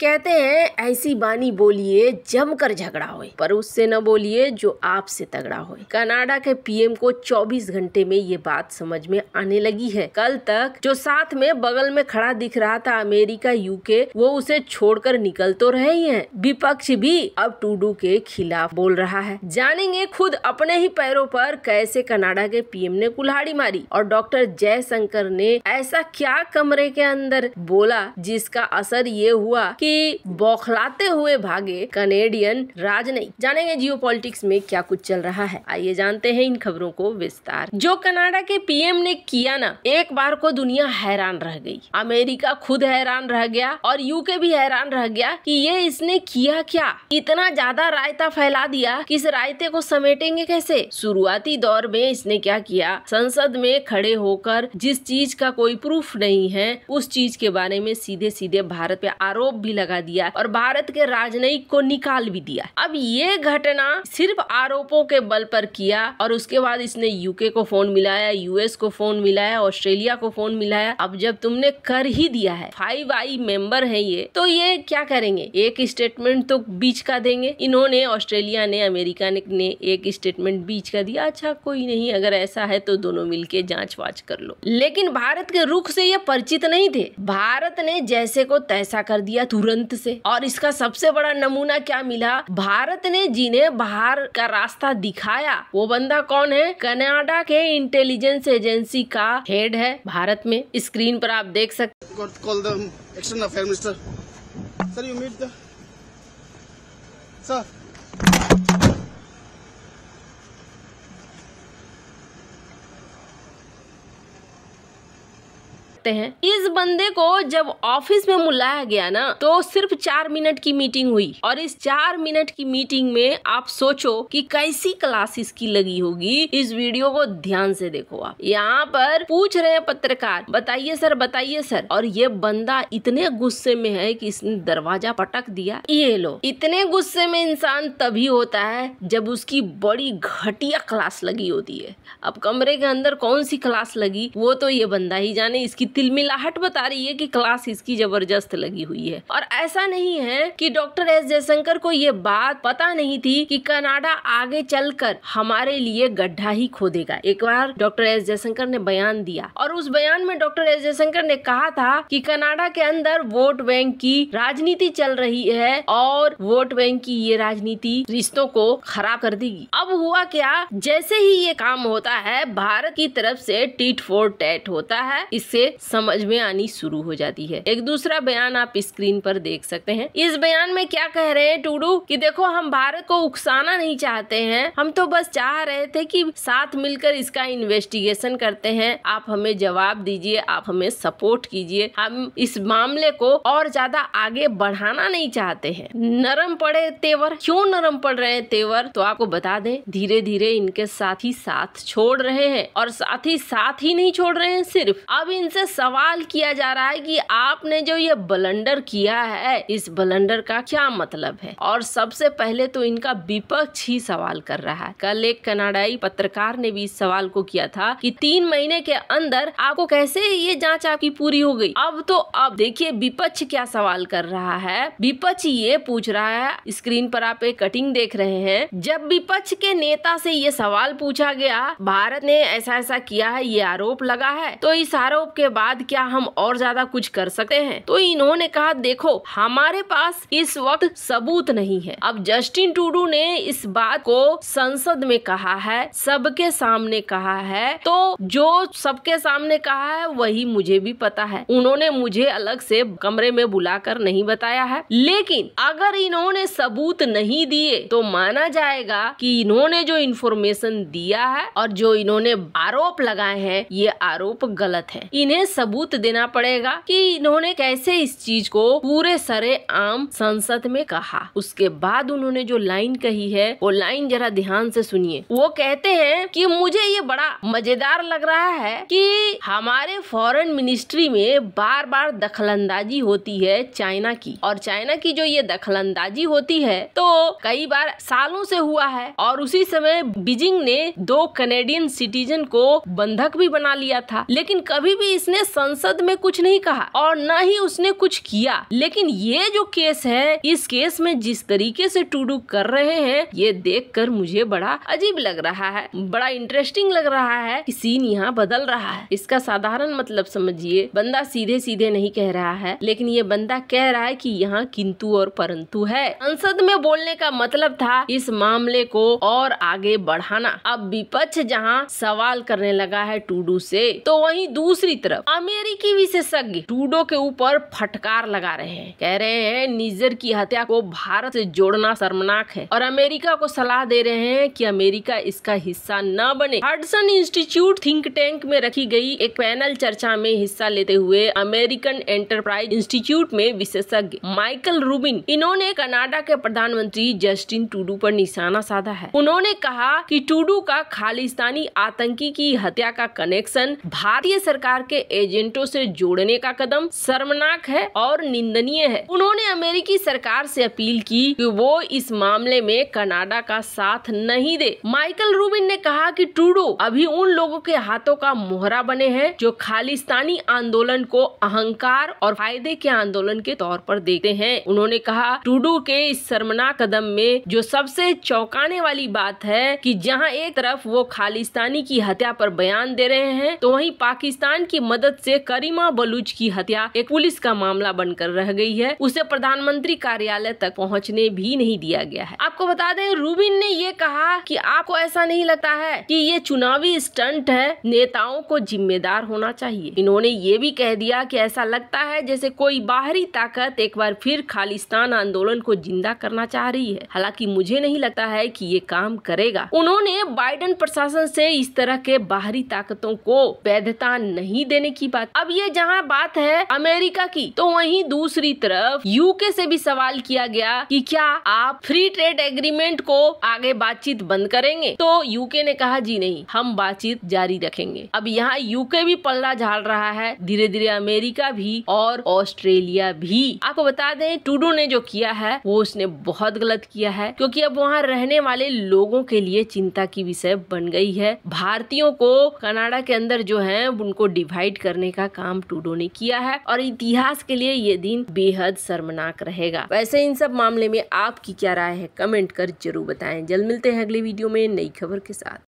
कहते हैं ऐसी बानी बोलिए जमकर झगड़ा होए पर उससे न बोलिए जो आपसे तगड़ा होए कनाडा के पीएम को 24 घंटे में ये बात समझ में आने लगी है कल तक जो साथ में बगल में खड़ा दिख रहा था अमेरिका यूके वो उसे छोड़कर निकल तो रहे ही हैं विपक्ष भी अब टूडू के खिलाफ बोल रहा है जानेंगे खुद अपने ही पैरों पर कैसे कनाडा के पीएम ने कुल्हाड़ी मारी और डॉक्टर जयशंकर ने ऐसा क्या कमरे के अंदर बोला जिसका असर ये हुआ कि बौखलाते हुए भागे कनेडियन राजनयिक जानेंगे जियो में क्या कुछ चल रहा है आइए जानते हैं इन खबरों को विस्तार जो कनाडा के पीएम ने किया ना एक बार को दुनिया हैरान रह गई अमेरिका खुद हैरान रह गया और यूके भी हैरान रह गया कि ये इसने किया क्या इतना ज्यादा रायता फैला दिया कि इस रायते को समेटेंगे कैसे शुरुआती दौर में इसने क्या किया संसद में खड़े होकर जिस चीज का कोई प्रूफ नहीं है उस चीज के बारे में सीधे सीधे भारत पे आरोप भी लगा दिया और भारत के राजनयिक को निकाल भी दिया अब ये घटना सिर्फ आरोपों के बल पर किया और उसके बाद इसने यूके को फोन मिलाया यूएस को फोन मिलाया ऑस्ट्रेलिया को फोन मिलाया अब जब तुमने कर ही दिया है फाइव आई मेंबर है ये तो ये क्या करेंगे एक स्टेटमेंट तो बीच का देंगे इन्होंने ऑस्ट्रेलिया ने अमेरिका ने एक स्टेटमेंट बीच का दिया अच्छा कोई नहीं अगर ऐसा है तो दोनों मिलके जांच वाच कर लो लेकिन भारत के रुख से ये परिचित नहीं थे भारत ने जैसे को तैसा कर दिया तू तुरंत से और इसका सबसे बड़ा नमूना क्या मिला भारत ने जिन्हें बाहर का रास्ता दिखाया वो बंदा कौन है कनाडा के इंटेलिजेंस एजेंसी का हेड है भारत में स्क्रीन पर आप देख सकते सर सर सकते हैं इस बंदे को जब ऑफिस में बुलाया गया ना तो सिर्फ चार मिनट की मीटिंग हुई और इस चार मिनट की मीटिंग में आप सोचो कि कैसी क्लासेस की लगी होगी इस वीडियो को ध्यान से देखो आप यहाँ पर पूछ रहे हैं पत्रकार बताइए सर बताइए सर और ये बंदा इतने गुस्से में है कि इसने दरवाजा पटक दिया ये लो इतने गुस्से में इंसान तभी होता है जब उसकी बड़ी घटिया क्लास लगी होती है अब कमरे के अंदर कौन सी क्लास लगी वो तो ये बंदा ही जाने इसकी तिलमिलाहट बता रही है कि क्लास इसकी जबरदस्त लगी हुई है और ऐसा नहीं है कि डॉक्टर एस जयशंकर को ये बात पता नहीं थी कि कनाडा आगे चलकर हमारे लिए गड्ढा ही खोदेगा एक बार डॉक्टर एस जयशंकर ने बयान दिया और उस बयान में डॉक्टर एस जयशंकर ने कहा था कि कनाडा के अंदर वोट बैंक की राजनीति चल रही है और वोट बैंक की ये राजनीति रिश्तों को खराब कर देगी अब हुआ क्या जैसे ही ये काम होता है भारत की तरफ से टीट फोर टेट होता है इससे समझ में आनी शुरू हो जाती है एक दूसरा बयान आप स्क्रीन पर देख सकते हैं इस बयान में क्या कह रहे हैं टूडू कि देखो हम भारत को उकसाना नहीं चाहते हैं हम तो बस चाह रहे थे कि साथ मिलकर इसका इन्वेस्टिगेशन करते हैं आप हमें जवाब दीजिए आप हमें सपोर्ट कीजिए हम इस मामले को और ज्यादा आगे बढ़ाना नहीं चाहते हैं नरम पड़े तेवर क्यों नरम पड़ रहे हैं तेवर तो आपको बता दें धीरे धीरे इनके साथ ही साथ छोड़ रहे हैं और साथ ही साथ ही नहीं छोड़ रहे हैं सिर्फ अब इनसे सवाल किया जा रहा है कि आपने जो ये बलंडर किया है इस ब्लंडर का क्या मतलब है और सबसे पहले तो इनका विपक्ष ही सवाल कर रहा है कल एक कनाडाई पत्रकार ने भी इस सवाल को किया था कि तीन महीने के अंदर आपको कैसे ये जांच आपकी पूरी हो गई अब तो अब देखिए विपक्ष क्या सवाल कर रहा है विपक्ष ये पूछ रहा है स्क्रीन पर आप एक कटिंग देख रहे हैं जब विपक्ष के नेता से ये सवाल पूछा गया भारत ने ऐसा ऐसा किया है ये आरोप लगा है तो इस आरोप के बाद बाद क्या हम और ज्यादा कुछ कर सकते हैं तो इन्होंने कहा देखो हमारे पास इस वक्त सबूत नहीं है अब जस्टिन टूडू ने इस बात को संसद में कहा है सबके सामने कहा है तो जो सबके सामने कहा है वही मुझे भी पता है उन्होंने मुझे अलग से कमरे में बुलाकर नहीं बताया है लेकिन अगर इन्होंने सबूत नहीं दिए तो माना जाएगा कि इन्होंने जो इन्फॉर्मेशन दिया है और जो इन्होंने आरोप लगाए हैं ये आरोप गलत है इन्हें सबूत देना पड़ेगा कि इन्होंने कैसे इस चीज को पूरे सरे आम संसद में कहा उसके बाद उन्होंने जो लाइन कही है वो लाइन जरा ध्यान से सुनिए वो कहते हैं कि मुझे ये बड़ा मजेदार लग रहा है कि हमारे फॉरेन मिनिस्ट्री में बार बार दखलंदाजी होती है चाइना की और चाइना की जो ये दखलंदाजी होती है तो कई बार सालों से हुआ है और उसी समय बीजिंग ने दो कनेडियन सिटीजन को बंधक भी बना लिया था लेकिन कभी भी इसने उसने संसद में कुछ नहीं कहा और न ही उसने कुछ किया लेकिन ये जो केस है इस केस में जिस तरीके से टूडू कर रहे हैं ये देखकर मुझे बड़ा अजीब लग रहा है बड़ा इंटरेस्टिंग लग रहा है कि सीन यहाँ बदल रहा है इसका साधारण मतलब समझिए बंदा सीधे सीधे नहीं कह रहा है लेकिन ये बंदा कह रहा है कि यहाँ किंतु और परंतु है संसद में बोलने का मतलब था इस मामले को और आगे बढ़ाना अब विपक्ष जहाँ सवाल करने लगा है टूडू से तो वहीं दूसरी तरफ अमेरिकी विशेषज्ञ टूडो के ऊपर फटकार लगा रहे हैं कह रहे हैं निजर की हत्या को भारत से जोड़ना शर्मनाक है और अमेरिका को सलाह दे रहे हैं कि अमेरिका इसका हिस्सा न बने हडसन इंस्टीट्यूट थिंक टैंक में रखी गई एक पैनल चर्चा में हिस्सा लेते हुए अमेरिकन एंटरप्राइज इंस्टीट्यूट में विशेषज्ञ माइकल रूबिन इन्होंने कनाडा के प्रधानमंत्री जस्टिन टूडू पर निशाना साधा है उन्होंने कहा कि टूडू का खालिस्तानी आतंकी की हत्या का कनेक्शन भारतीय सरकार के एजेंटों से जोड़ने का कदम शर्मनाक है और निंदनीय है उन्होंने अमेरिकी सरकार से अपील की कि वो इस मामले में कनाडा का साथ नहीं दे माइकल रूबिन ने कहा कि ट्रूडो अभी उन लोगों के हाथों का मोहरा बने हैं जो खालिस्तानी आंदोलन को अहंकार और फायदे के आंदोलन के तौर पर देखते हैं उन्होंने कहा टूडो के इस शर्मनाक कदम में जो सबसे चौंकाने वाली बात है कि जहां एक तरफ वो खालिस्तानी की हत्या पर बयान दे रहे हैं तो वहीं पाकिस्तान की मदद मदद से करीमा बलूच की हत्या एक पुलिस का मामला बनकर रह गई है उसे प्रधानमंत्री कार्यालय तक पहुंचने भी नहीं दिया गया है आपको बता दें रूबिन ने ये कहा कि आपको ऐसा नहीं लगता है कि ये चुनावी स्टंट है नेताओं को जिम्मेदार होना चाहिए इन्होंने ये भी कह दिया की ऐसा लगता है जैसे कोई बाहरी ताकत एक बार फिर खालिस्तान आंदोलन को जिंदा करना चाह रही है हालांकि मुझे नहीं लगता है कि ये काम करेगा उन्होंने बाइडन प्रशासन से इस तरह के बाहरी ताकतों को वैधता नहीं देने की बात अब ये जहाँ बात है अमेरिका की तो वहीं दूसरी तरफ यूके से भी सवाल किया गया कि क्या आप फ्री ट्रेड एग्रीमेंट को आगे बातचीत बंद करेंगे तो यूके ने कहा जी नहीं हम बातचीत जारी रखेंगे अब यहाँ यूके भी पल्ला झाड़ रहा है धीरे धीरे अमेरिका भी और ऑस्ट्रेलिया भी आपको बता दें टूडो ने जो किया है वो उसने बहुत गलत किया है क्योंकि अब वहाँ रहने वाले लोगों के लिए चिंता की विषय बन गई है भारतीयों को कनाडा के अंदर जो है उनको डिवाइड करने का काम टूडो ने किया है और इतिहास के लिए ये दिन बेहद शर्मनाक रहेगा वैसे इन सब मामले में आपकी क्या राय है कमेंट कर जरूर बताएं जल्द मिलते हैं अगले वीडियो में नई खबर के साथ